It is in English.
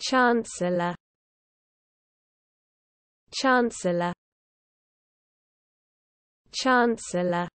Chancellor Chancellor Chancellor